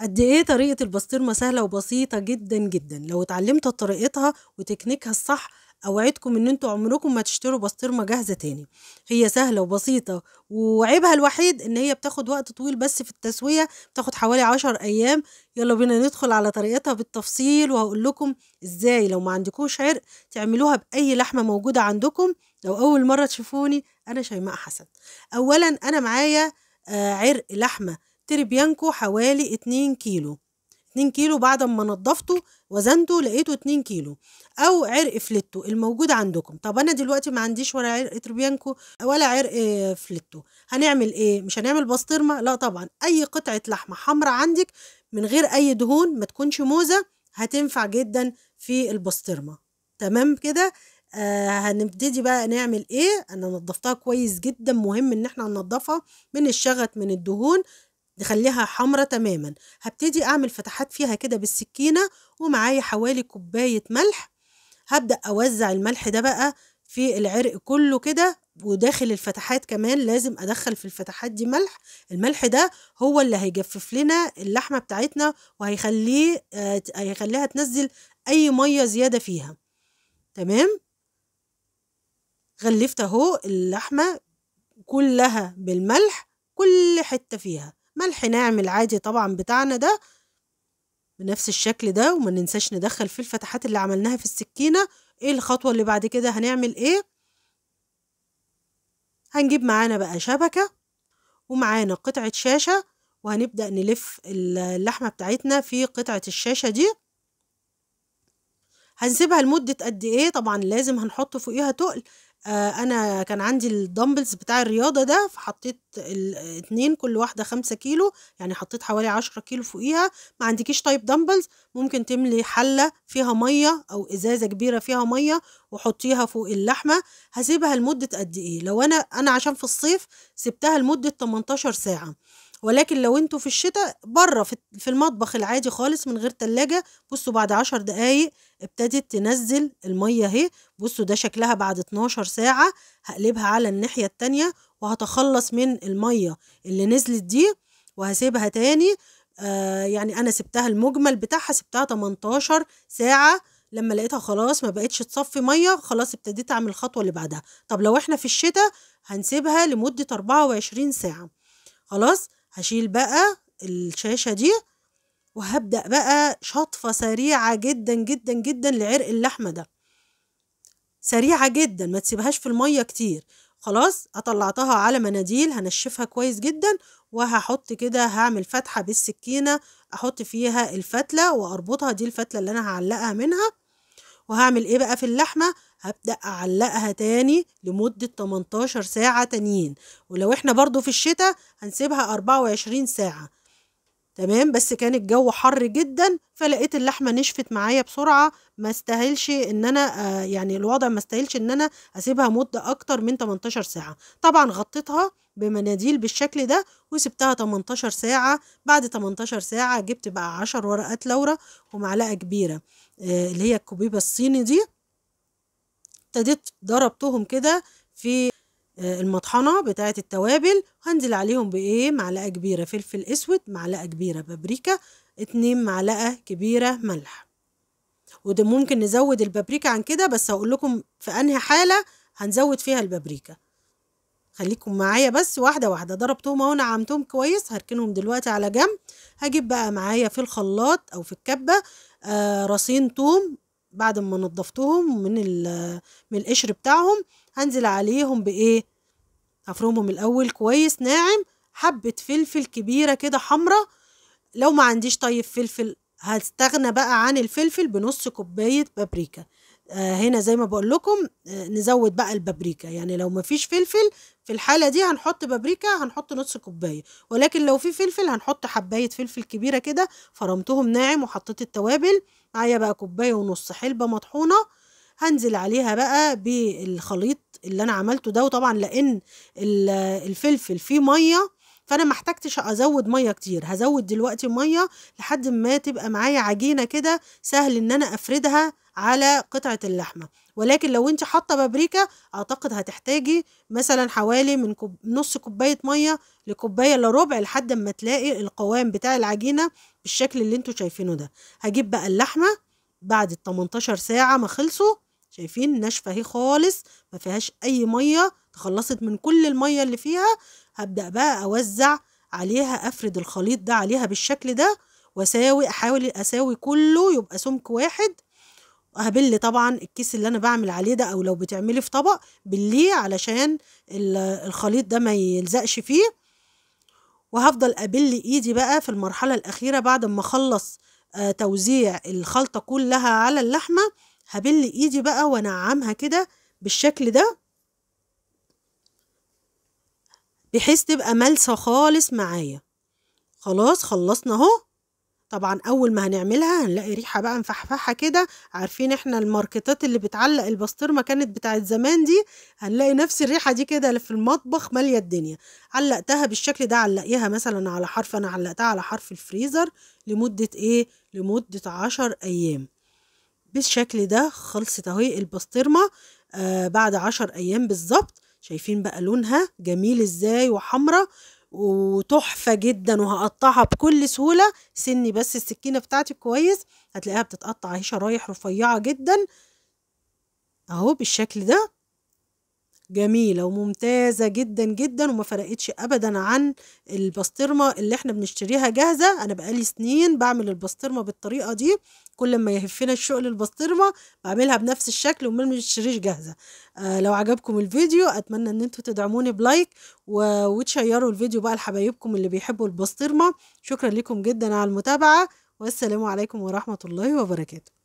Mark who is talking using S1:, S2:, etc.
S1: قد ايه طريقه البسطرمه سهله وبسيطه جدا جدا لو اتعلمت طريقتها وتكنيكها الصح اوعدكم ان انتوا عمركم ما تشتروا بسطرمه جاهزه تاني هي سهله وبسيطه وعيبها الوحيد ان هي بتاخد وقت طويل بس في التسويه بتاخد حوالي عشر ايام يلا بينا ندخل على طريقتها بالتفصيل وهقول لكم ازاي لو ما عندكوش عرق تعملوها باي لحمه موجوده عندكم لو اول مره تشوفوني انا شيماء حسن اولا انا معايا آه، عرق لحمه تربيانكو حوالي 2 كيلو 2 كيلو بعد ما نضفته وزنته لقيته 2 كيلو او عرق فليتو الموجود عندكم طب انا دلوقتي ما عنديش ولا عرق تربيانكو ولا عرق فليتو هنعمل ايه مش هنعمل بسطرمه لا طبعا اي قطعه لحمه حمراء عندك من غير اي دهون ما تكونش موزه هتنفع جدا في البسطرمه تمام كده آه هنبتدي بقى نعمل ايه انا نضفتها كويس جدا مهم ان احنا ننظفها من الشغط من الدهون نخليها حمرة تماما هبتدي أعمل فتحات فيها كده بالسكينة ومعايا حوالي كوباية ملح هبدأ أوزع الملح ده بقى في العرق كله كده وداخل الفتحات كمان لازم أدخل في الفتحات دي ملح الملح ده هو اللي هيجفف لنا اللحمة بتاعتنا وهيخليه آه، هيخليها تنزل أي مية زيادة فيها تمام غلفت اهو اللحمة كلها بالملح كل حتة فيها ملح ناعم العادي طبعا بتاعنا ده بنفس الشكل ده وما ننساش ندخل فيه الفتحات اللي عملناها في السكينة ايه الخطوة اللي بعد كده هنعمل ايه هنجيب معانا بقى شبكة ومعانا قطعة شاشة وهنبدأ نلف اللحمة بتاعتنا في قطعة الشاشة دي هنسيبها لمدة قد ايه طبعا لازم هنحط فوقيها تقل آه، انا كان عندي الدمبلز بتاع الرياضه ده فحطيت الاتنين كل واحده خمسة كيلو يعني حطيت حوالي عشرة كيلو فوقيها ما عندكيش تايب دمبلز ممكن تملي حله فيها ميه او ازازه كبيره فيها ميه وحطيها فوق اللحمه هسيبها لمده قد ايه لو انا انا عشان في الصيف سبتها لمده 18 ساعه ولكن لو انتوا في الشتاء بره في المطبخ العادي خالص من غير تلاجة بصوا بعد عشر دقايق ابتدت تنزل المية اهي بصوا ده شكلها بعد 12 ساعة هقلبها على الناحية التانية وهتخلص من المية اللي نزلت دي وهسيبها تاني آه يعني انا سبتها المجمل بتاعها سبتها 18 ساعة لما لقيتها خلاص ما بقتش تصفي ميه خلاص ابتديت اعمل الخطوه اللي بعدها طب لو احنا في الشتاء هنسيبها لمده 24 ساعه خلاص هشيل بقى الشاشه دي وهبدأ بقى شطفة سريعة جدا جدا جدا لعرق اللحمة ده سريعة جدا ما تسيبهاش في المية كتير خلاص أطلعتها على مناديل هنشفها كويس جدا وهحط كده هعمل فتحة بالسكينة أحط فيها الفتلة وأربطها دي الفتلة اللي أنا هعلقها منها وهعمل إيه بقى في اللحمة هبدأ أعلقها تاني لمدة 18 ساعة تانيين ولو إحنا برضو في الشتاء هنسيبها 24 ساعة تمام بس كان الجو حر جدا فلقيت اللحمه نشفت معايا بسرعه ما استاهلش ان انا آه يعني الوضع ما استاهلش ان انا اسيبها مده اكتر من 18 ساعه طبعا غطيتها بمناديل بالشكل ده وسبتها 18 ساعه بعد 18 ساعه جبت بقى 10 ورقات لورا ومعلقه كبيره آه اللي هي الكوبيبه الصيني دي ابتديت ضربتهم كده في آه، المطحنه بتاعه التوابل هنزل عليهم بايه معلقه كبيره فلفل اسود معلقه كبيره بابريكا اتنين معلقه كبيره ملح وده ممكن نزود البابريكا عن كده بس هقول لكم في انهي حاله هنزود فيها البابريكا خليكم معايا بس واحده واحده ضربتهم اهو نعمتهم كويس هركنهم دلوقتي على جنب هجيب بقى معايا في الخلاط او في الكبه آه رصين توم بعد ما نضفتهم من من القشر بتاعهم هنزل عليهم بايه هفرمهم الاول كويس ناعم حبه فلفل كبيره كده حمرة لو ما عنديش طيب فلفل هستغنى بقى عن الفلفل بنص كوبايه بابريكا آه، هنا زي ما بقول لكم آه، نزود بقى البابريكا يعني لو مفيش فلفل في الحالة دي هنحط بابريكا هنحط نص كوباية ولكن لو في فلفل هنحط حباية فلفل كبيرة كده فرمتهم ناعم وحطيت التوابل معايا بقى كوباية ونص حلبة مطحونة هنزل عليها بقى بالخليط اللي انا عملته ده وطبعا لان الفلفل فيه ميه فانا ما احتجتش ازود ميه كتير هزود دلوقتي ميه لحد ما تبقى معايا عجينه كده سهل ان انا افردها على قطعه اللحمه ولكن لو انت حاطه بابريكا اعتقد هتحتاجي مثلا حوالي من كوب نص كوبايه ميه لكوبايه الا ربع لحد ما تلاقي القوام بتاع العجينه بالشكل اللي انتوا شايفينه ده هجيب بقى اللحمه بعد ال 18 ساعه ما خلصوا شايفين ناشفه اهي خالص ما فيهاش اي ميه تخلصت من كل المية اللي فيها هبدأ بقى أوزع عليها أفرد الخليط ده عليها بالشكل ده وأساوي أحاول أساوي كله يبقى سمك واحد هبل طبعا الكيس اللي انا بعمل عليه ده او لو بتعملي في طبق بليه علشان الخليط ده ما يلزقش فيه وهفضل ابل ايدي بقى في المرحله الاخيره بعد ما اخلص آه، توزيع الخلطه كلها على اللحمه هبل ايدي بقى وانعمها كده بالشكل ده بحيث تبقى ملسه خالص معايا خلاص خلصنا اهو طبعا اول ما هنعملها هنلاقي ريحه بقى مفحفحه كده عارفين احنا الماركتات اللي بتعلق البسطرمه كانت بتاعت زمان دي هنلاقي نفس الريحه دي كده في المطبخ ماليه الدنيا علقتها بالشكل ده علقيها مثلا على حرف انا علقتها على حرف الفريزر لمده ايه لمده عشر ايام بالشكل ده خلصت اهي البسطرمه آه بعد عشر ايام بالظبط شايفين بقى لونها جميل ازاي وحمرة وتحفة جدا وهقطعها بكل سهولة سني بس السكينة بتاعتي كويس هتلاقيها بتتقطع اهي شرايح رفيعة جدا اهو بالشكل ده جميلة وممتازة جدا جدا وما فرقتش ابدا عن البسطرمة اللي احنا بنشتريها جاهزة انا بقالي سنين بعمل البسطرمة بالطريقة دي كل ما يهفنا الشوق للبسطرمة بعملها بنفس الشكل وما بنشتريش جاهزة آه لو عجبكم الفيديو اتمنى ان انتم تدعموني بلايك وتشيروا الفيديو بقى لحبايبكم اللي بيحبوا البسطرمة شكرا لكم جدا على المتابعة والسلام عليكم ورحمة الله وبركاته